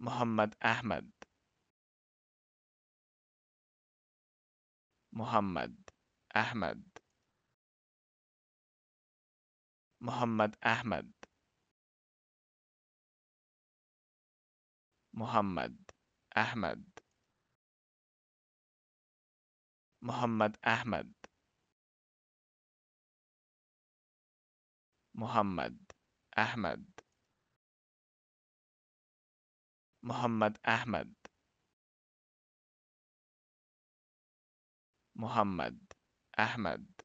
محمد أحمد محمد أحمد محمد أحمد محمد أحمد محمد أحمد محمد أحمد محمد أحمد محمد أحمد